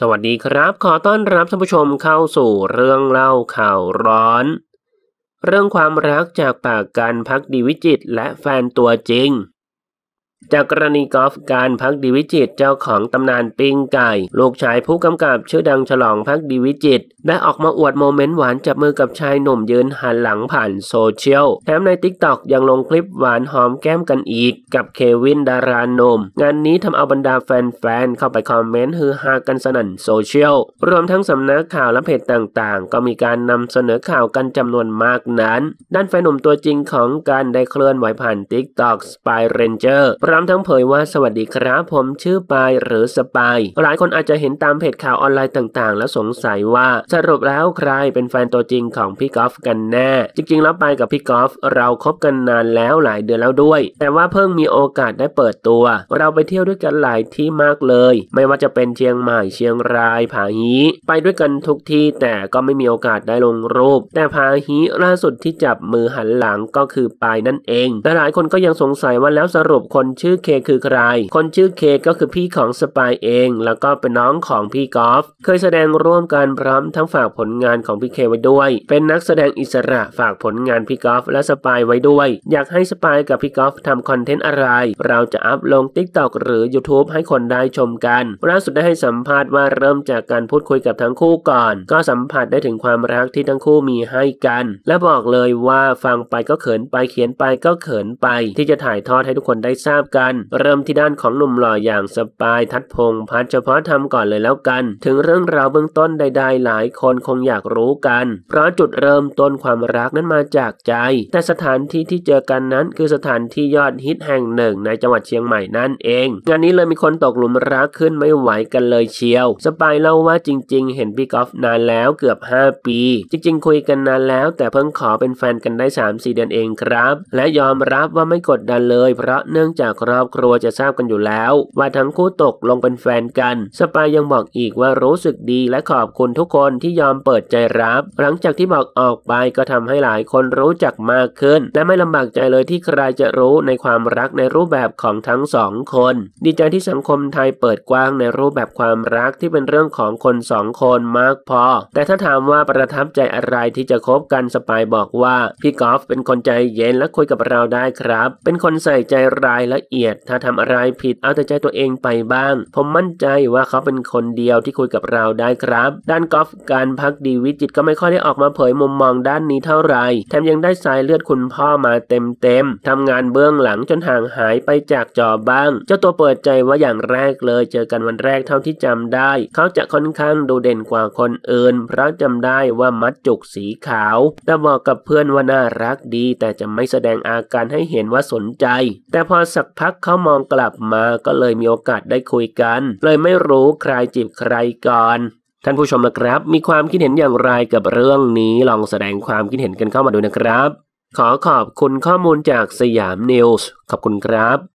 สวัสดีครับ ขอต้อนรับท่านผู้ชมเข้าสู่เรื่องเล่าข่าวร้อน เรื่องความรักจากปากการพักดีวิจิตและแฟนตัวจริงจากกรณีกอล์ฟการพักดีวิจิตเจ้าของตำนานปิงไก่ ลูกชายผู้กำกับชื่อดังฉลองพักดีวิจิตได้ออกมาอวดโมเมนต์หวานจับมือกับชายหนุ่มยืนหันหลังผ่านโซเชียล แถมในติ๊กต็อกยังลงคลิปหวานหอมแก้มกันอีกกับเควินดารานม งานนี้ทำเอาบรรดาแฟนๆเข้าไปคอมเมนต์ฮือฮากันสนั่นโซเชียลรวมทั้งสำนักข่าวและเพจต่างๆ ก็มีการนำเสนอข่าวกันจำนวนมากนั้นด้านแฟนหนุ่มตัวจริงของการได้เคลื่อนไหวผ่านติ๊กต็อกสปายเรนเจอร์พร้อมทั้งเผยว่า สวัสดีครับผมชื่อปายหรือสปายหลายคนอาจจะเห็นตามเพจข่าวออนไลน์ต่างๆ แล้วสงสัยว่าสรุปแล้วใครเป็นแฟนตัวจริงของพี่กอล์ฟกันแน่จริงๆแล้วปายกับพี่กอล์ฟเราครบกันนานแล้วหลายเดือนแล้วด้วย แต่ว่าเพิ่งมีโอกาสได้เปิดตัว เราไปเที่ยวด้วยกันหลายที่มากเลย ไม่ว่าจะเป็นเชียงใหม่เชียงรายผาฮีไปด้วยกันทุกที่แต่ก็ไม่มีโอกาสได้ลงรูป แต่ผาฮีล่าสุดที่จับมือหันหลังก็คือปายนั่นเองแต่หลายคนก็ยังสงสัยว่าแล้วสรุปคนชื่อเคคือใคร คนชื่อเคก็คือพี่ของสปายเอง แล้วก็เป็นน้องของพี่กอล์ฟเคยแสดงร่วมกันพร้อมทั้งฝากผลงานของพี่เคไว้ด้วย เป็นนักแสดงอิสระฝากผลงานพี่กอล์ฟและสปายไว้ด้วย อยากให้สปายกับพี่กอล์ฟทำคอนเทนต์อะไร เราจะอัพลงทิกตอกหรือ YouTube ให้คนได้ชมกัน ล่าสุดได้ให้สัมภาษณ์ว่าเริ่มจากการพูดคุยกับทั้งคู่ก่อน ก็สัมผัสได้ถึงความรักที่ทั้งคู่มีให้กัน และบอกเลยว่าฟังไปก็เขินไปเขียนไปก็เขินไป ที่จะถ่ายทอดให้ทุกคนได้ทราบับกัน เริ่มที่ด้านของหนุ่มหล่ออย่างสปายทัดพงพัดเฉพาะทำก่อนเลยแล้วกัน ถึงเรื่องราวเบื้องต้นใดๆหลายคนคงอยากรู้กัน เพราะจุดเริ่มต้นความรักนั้นมาจากใจ แต่สถานที่ที่เจอกันนั้นคือสถานที่ยอดฮิตแห่งหนึ่ง ในจังหวัดเชียงใหม่นั่นเอง งานนี้เลยมีคนตกหลุมรักขึ้นไม่ไหวกันเลยเชียวสปายเล่าว่าจริง ๆเห็นพี่กอล์ฟนานแล้วเกือบ 5 ปีจริงๆคุยกันนานแล้วแต่เพิ่งขอเป็นแฟนกันได้3-4เดือนเองครับ และยอมรับว่าไม่กดดันเลย เพราะเนื่องจากครอบครัวจะทราบกันอยู่แล้วว่าทั้งคู่ตกลงเป็นแฟนกันสปายยังบอกอีกว่ารู้สึกดีและขอบคุณทุกคนที่ยอมเปิดใจรับ หลังจากที่บอกออกไปก็ทำให้หลายคนรู้จักมากขึ้น และไม่ลำบากใจเลยที่ใครจะรู้ในความรักในรูปแบบของทั้งสองคน ดีใจที่สังคมไทยเปิดกว้างในรูปแบบความรักที่เป็นเรื่องของคนสองคนมากพอแต่ถ้าถามว่าประทับใจอะไรที่จะคบกันสปายบอกว่าพี่กอล์ฟเป็นคนใจเย็นและคุยกับเราได้ครับเป็นคนใส่ใจรายละเอียดถ้าทำอะไรผิดเอาแต่ใจตัวเองไปบ้าง ผมมั่นใจว่าเขาเป็นคนเดียวที่คุยกับเราได้ครับ ด้านกอล์ฟการพักดีวิจิตก็ไม่ค่อยได้ออกมาเผยมุมมองด้านนี้เท่าไหร่แถมยังได้สายเลือดคุณพ่อมาเต็มเต็มทำงานเบื้องหลังจนห่างหายไปจากจอบ้าง เจ้าตัวเปิดใจว่าอย่างแรกเลยเจอกันวันแรกเท่าที่จำได้ เขาจะค่อนข้างดูเด่นกว่าคนอื่น เพราะจำได้ว่ามัดจุกสีขาวแต่บอกกับเพื่อนว่าน่ารักดี แต่จะไม่แสดงอาการให้เห็นว่าสนใจ แต่พอสักพักเขามองกลับมาก็เลยมีโอกาสได้คุยกัน เลยไม่รู้ใครจีบใครก่อน ท่านผู้ชมนะครับ มีความคิดเห็นอย่างไรกับเรื่องนี้ลองแสดงความคิดเห็นกันเข้ามาดูนะครับ ขอขอบคุณข้อมูลจากสยามนิวส์ ขอบคุณครับ